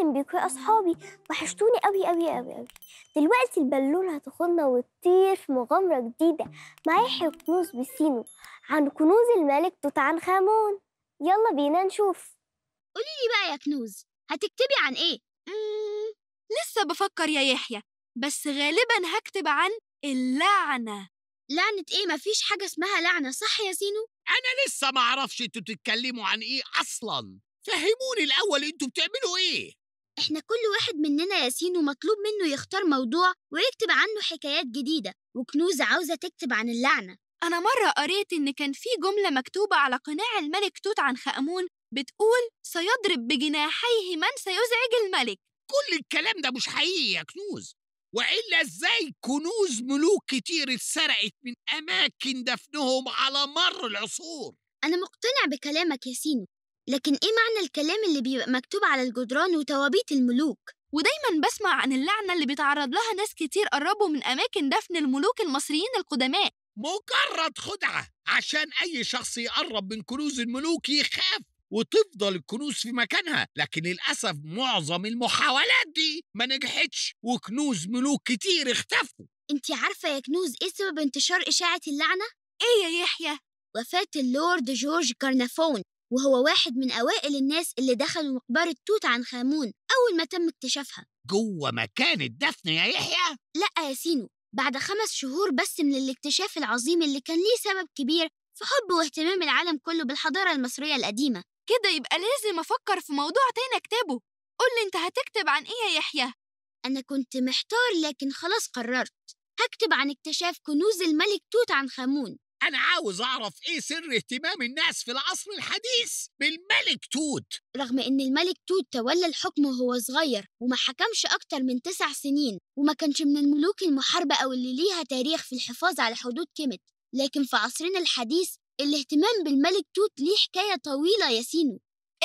اهلا بيكم يا اصحابي وحشتوني قوي قوي قوي قوي دلوقتي البالونه هتاخدنا وتطير في مغامره جديده مع يحيى كنوز بسينو عن كنوز الملك توت عنخ امون يلا بينا نشوف قولي لي بقى يا كنوز هتكتبي عن ايه مم. لسه بفكر يا يحيى بس غالبا هكتب عن اللعنه لعنه ايه مفيش حاجه اسمها لعنه صح يا سينو انا لسه ما اعرفش انتوا بتتكلموا عن ايه اصلا فهموني الاول انتوا بتعملوا ايه احنا كل واحد مننا يا سينو مطلوب منه يختار موضوع ويكتب عنه حكايات جديدة وكنوز عاوزة تكتب عن اللعنة أنا مرة قريت إن كان في جملة مكتوبة على قناع الملك توت عنخ آمون بتقول سيضرب بجناحيه من سيزعج الملك كل الكلام ده مش حقيقي يا كنوز وإلا إزاي كنوز ملوك كتير اتسرقت من أماكن دفنهم على مر العصور أنا مقتنع بكلامك يا سينو لكن إيه معنى الكلام اللي بيبقى مكتوب على الجدران وتوابيت الملوك؟ ودايما بسمع عن اللعنة اللي بيتعرض لها ناس كتير قربوا من أماكن دفن الملوك المصريين القدماء مجرد خدعة عشان أي شخص يقرب من كنوز الملوك يخاف وتفضل الكنوز في مكانها لكن للأسف معظم المحاولات دي ما نجحتش وكنوز ملوك كتير اختفوا انت عارفة يا كنوز ايه سبب انتشار إشاعة اللعنة؟ ايه يا يحيى؟ وفاة اللورد جورج كارنافون وهو واحد من أوائل الناس اللي دخلوا مقبرة توت عنخ آمون أول ما تم اكتشافها جوه مكان الدفن يا يحيى؟ لأ يا سينو بعد خمس شهور بس من الاكتشاف العظيم اللي كان ليه سبب كبير في حب واهتمام العالم كله بالحضارة المصرية القديمة كده يبقى لازم أفكر في موضوع تاني أكتبه قول لي أنت هتكتب عن إيه يا يحيى؟ أنا كنت محتار لكن خلاص قررت هكتب عن اكتشاف كنوز الملك توت عنخ آمون أنا عاوز أعرف إيه سر اهتمام الناس في العصر الحديث بالملك توت رغم إن الملك توت تولى الحكم وهو صغير وما حكمش أكتر من تسع سنين وما كانش من الملوك المحاربة أو اللي ليها تاريخ في الحفاظ على حدود كيمت لكن في عصرنا الحديث الاهتمام بالملك توت ليه حكاية طويلة يا سينو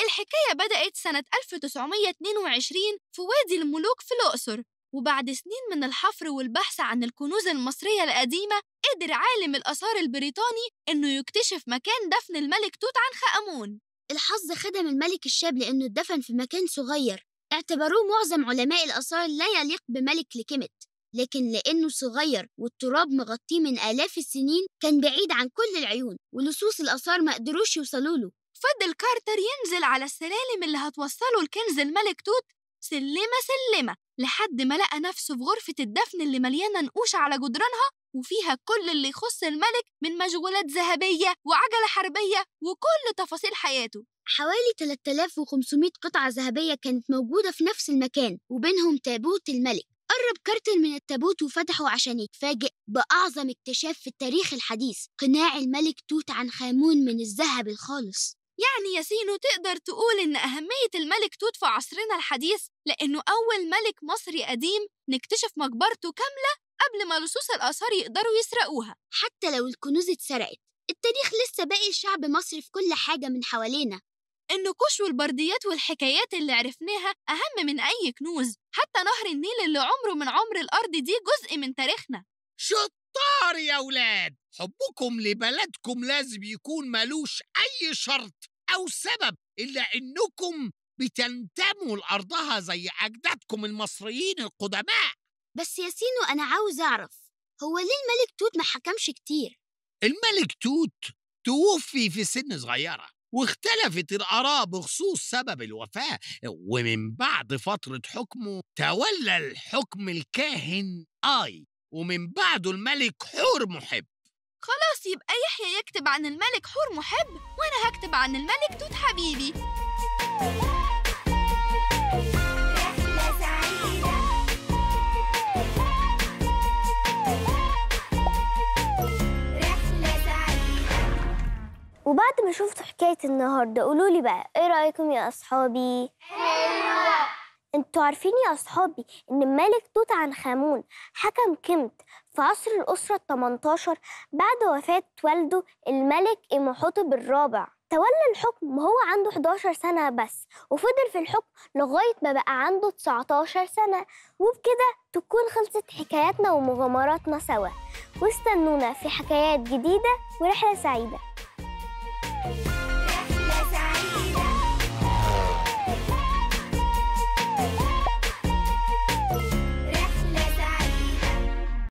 الحكاية بدأت سنة 1922 في وادي الملوك في الأقصر وبعد سنين من الحفر والبحث عن الكنوز المصرية القديمة قدر عالم الآثار البريطاني إنه يكتشف مكان دفن الملك توت عنخ آمون الحظ خدم الملك الشاب لأنه اتدفن في مكان صغير اعتبروه معظم علماء الآثار لا يليق بملك لكمت لكن لأنه صغير والتراب مغطيه من آلاف السنين كان بعيد عن كل العيون ولصوص الآثار ما قدروش يوصلوا له فضل كارتر ينزل على السلالم اللي هتوصله لكنز الملك توت سلمة سلمة لحد ما لقى نفسه في غرفة الدفن اللي مليانة نقوش على جدرانها وفيها كل اللي يخص الملك من مشغولات ذهبية وعجلة حربية وكل تفاصيل حياته حوالي 3500 قطعة ذهبية كانت موجودة في نفس المكان وبينهم تابوت الملك قرب كارتر من التابوت وفتحه عشان يتفاجئ بأعظم اكتشاف في التاريخ الحديث قناع الملك توت عنخ آمون من الذهب الخالص يعني يا سينو تقدر تقول إن أهمية الملك توت في عصرنا الحديث لأنه أول ملك مصري قديم نكتشف مقبرته كاملة قبل ما لصوص الآثار يقدروا يسرقوها حتى لو الكنوز اتسرقت التاريخ لسه باقي الشعب مصر في كل حاجة من حوالينا النقوش والبرديات والحكايات اللي عرفناها أهم من أي كنوز حتى نهر النيل اللي عمره من عمر الأرض دي جزء من تاريخنا شط طاري يا ولاد حبكم لبلدكم لازم يكون ملوش أي شرط أو سبب إلا إنكم بتنتموا لأرضها زي أجدادكم المصريين القدماء بس يا سينو أنا عاوز أعرف هو ليه الملك توت ما حكمش كتير؟ الملك توت توفي في سن صغيرة واختلفت الآراء بخصوص سبب الوفاة ومن بعد فترة حكمه تولى الحكم الكاهن آي ومن بعده الملك حور محب خلاص يبقى يحيى يكتب عن الملك حور محب وأنا هكتب عن الملك توت حبيبي وبعد ما شفتوا حكاية النهاردة قولوا لي بقى ايه رأيكم يا أصحابي؟ انتوا عارفين يا أصحابي إن الملك توت عنخ آمون حكم كمت في عصر الأسرة التمنتاشر بعد وفاة والده الملك إمحوطب الرابع تولى الحكم وهو عنده 11 سنة بس وفضل في الحكم لغاية ما بقى عنده 19 سنة وبكده تكون خلصت حكاياتنا ومغامراتنا سوا واستنونا في حكايات جديدة ورحلة سعيدة